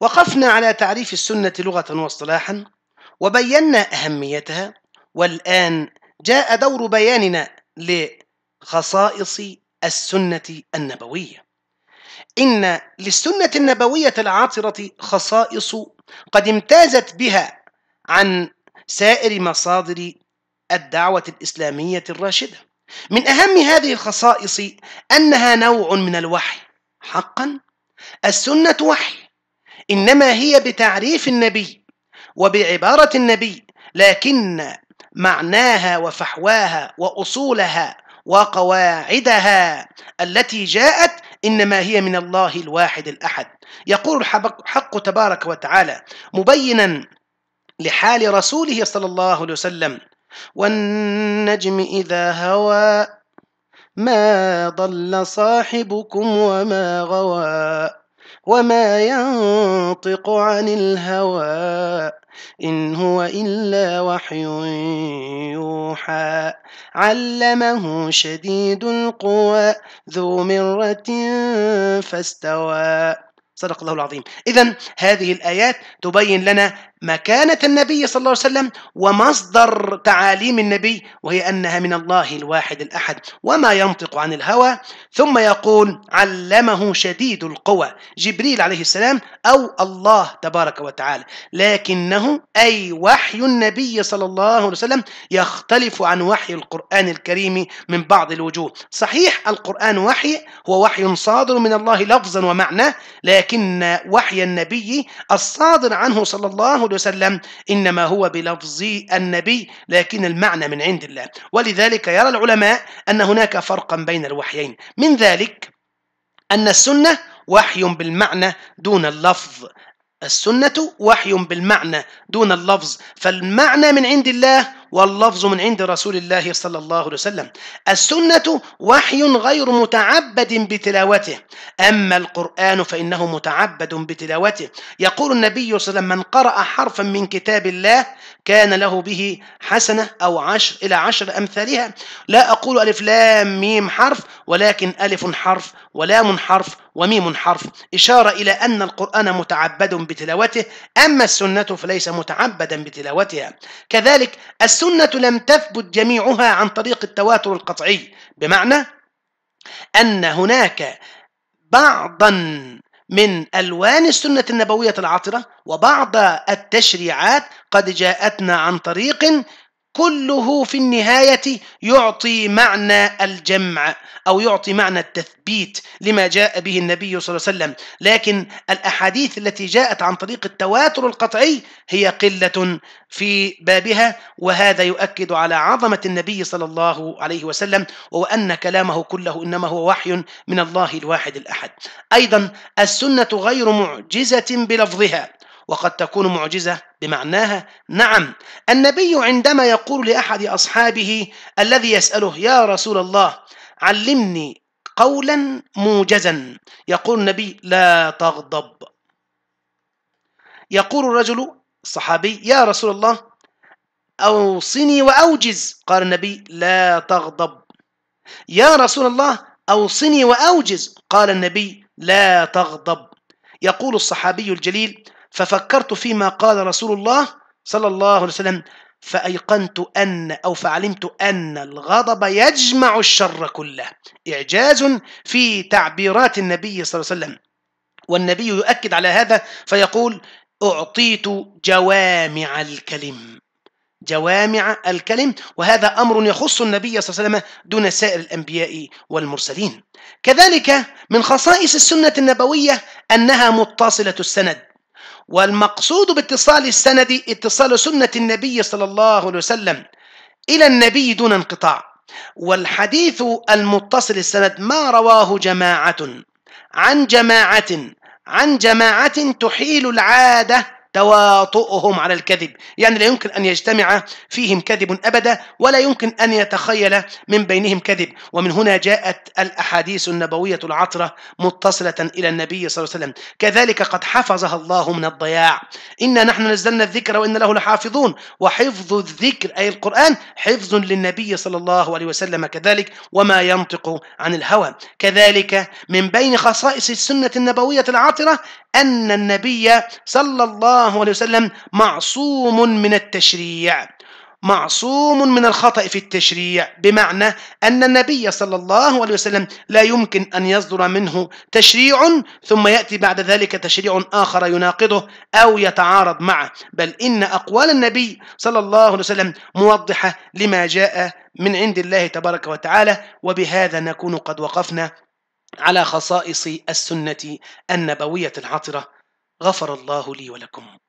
وقفنا على تعريف السنة لغة واصطلاحا وبينا أهميتها والآن جاء دور بياننا لخصائص السنة النبوية إن للسنة النبوية العاطرة خصائص قد امتازت بها عن سائر مصادر الدعوة الإسلامية الراشدة من أهم هذه الخصائص أنها نوع من الوحي حقا السنة وحي إنما هي بتعريف النبي وبعبارة النبي لكن معناها وفحواها وأصولها وقواعدها التي جاءت إنما هي من الله الواحد الأحد يقول الحق تبارك وتعالى مبينا لحال رسوله صلى الله عليه وسلم والنجم إذا هوى ما ضل صاحبكم وما غوى وما ينطق عن الهوى إن هو إلا وحي يوحى علمه شديد القوى ذو مرة فاستوى صدق الله العظيم إذا هذه الآيات تبين لنا مكانة النبي صلى الله عليه وسلم ومصدر تعاليم النبي وهي أنها من الله الواحد الأحد وما ينطق عن الهوى ثم يقول علمه شديد القوى جبريل عليه السلام أو الله تبارك وتعالى لكنه أي وحي النبي صلى الله عليه وسلم يختلف عن وحي القرآن الكريم من بعض الوجوه صحيح القرآن وحي هو وحي صادر من الله لفظا ومعنى لكن لكن وحي النبي الصادر عنه صلى الله عليه وسلم إنما هو بلفظ النبي لكن المعنى من عند الله ولذلك يرى العلماء أن هناك فرقا بين الوحيين من ذلك أن السنة وحي بالمعنى دون اللفظ السنة وحي بالمعنى دون اللفظ فالمعنى من عند الله واللفظ من عند رسول الله صلى الله عليه وسلم السنة وحي غير متعبد بتلاوته أما القرآن فإنه متعبد بتلاوته يقول النبي صلى الله عليه وسلم من قرأ حرفا من كتاب الله كان له به حسنة أو عشر إلى عشر أمثالها لا أقول ألف لام ميم حرف ولكن ألف حرف ولام حرف وميم حرف إشارة إلى أن القرآن متعبد بتلاوته أما السنة فليس متعبدا بتلاوتها كذلك السنة لم تثبت جميعها عن طريق التواتر القطعي بمعنى أن هناك بعضا من ألوان السنة النبوية العطرة وبعض التشريعات قد جاءتنا عن طريق كله في النهاية يعطي معنى الجمع أو يعطي معنى التثبيت لما جاء به النبي صلى الله عليه وسلم لكن الأحاديث التي جاءت عن طريق التواتر القطعي هي قلة في بابها وهذا يؤكد على عظمة النبي صلى الله عليه وسلم وأن كلامه كله إنما هو وحي من الله الواحد الأحد أيضا السنة غير معجزة بلفظها وقد تكون معجزة بمعناها نعم النبي عندما يقول لأحد أصحابه الذي يسأله يا رسول الله علمني قولا موجزا يقول النبي لا تغضب يقول الرجل الصحابي يا رسول الله أوصني وأوجز قال النبي لا تغضب يا رسول الله أوصني وأوجز قال النبي لا تغضب يقول الصحابي الجليل ففكرت فيما قال رسول الله صلى الله عليه وسلم فأيقنت أن أو فعلمت أن الغضب يجمع الشر كله إعجاز في تعبيرات النبي صلى الله عليه وسلم والنبي يؤكد على هذا فيقول أعطيت جوامع الكلم جوامع الكلم وهذا أمر يخص النبي صلى الله عليه وسلم دون سائر الأنبياء والمرسلين كذلك من خصائص السنة النبوية أنها متصلة السند والمقصود باتصال السند اتصال سنة النبي صلى الله عليه وسلم إلى النبي دون انقطاع والحديث المتصل السند ما رواه جماعة عن جماعة عن جماعة تحيل العادة تواطؤهم على الكذب يعني لا يمكن أن يجتمع فيهم كذب أبدا ولا يمكن أن يتخيل من بينهم كذب ومن هنا جاءت الأحاديث النبوية العطرة متصلة إلى النبي صلى الله عليه وسلم كذلك قد حفظها الله من الضياع إنا نحن نزلنا الذكر وإن له لحافظون وحفظ الذكر أي القرآن حفظ للنبي صلى الله عليه وسلم كذلك وما ينطق عن الهوى كذلك من بين خصائص السنة النبوية العطرة أن النبي صلى الله الله عليه وسلم معصوم من التشريع معصوم من الخطأ في التشريع بمعنى أن النبي صلى الله عليه وسلم لا يمكن أن يصدر منه تشريع ثم يأتي بعد ذلك تشريع آخر يناقضه أو يتعارض معه بل إن أقوال النبي صلى الله عليه وسلم موضحة لما جاء من عند الله تبارك وتعالى وبهذا نكون قد وقفنا على خصائص السنة النبوية العطرة غفر الله لي ولكم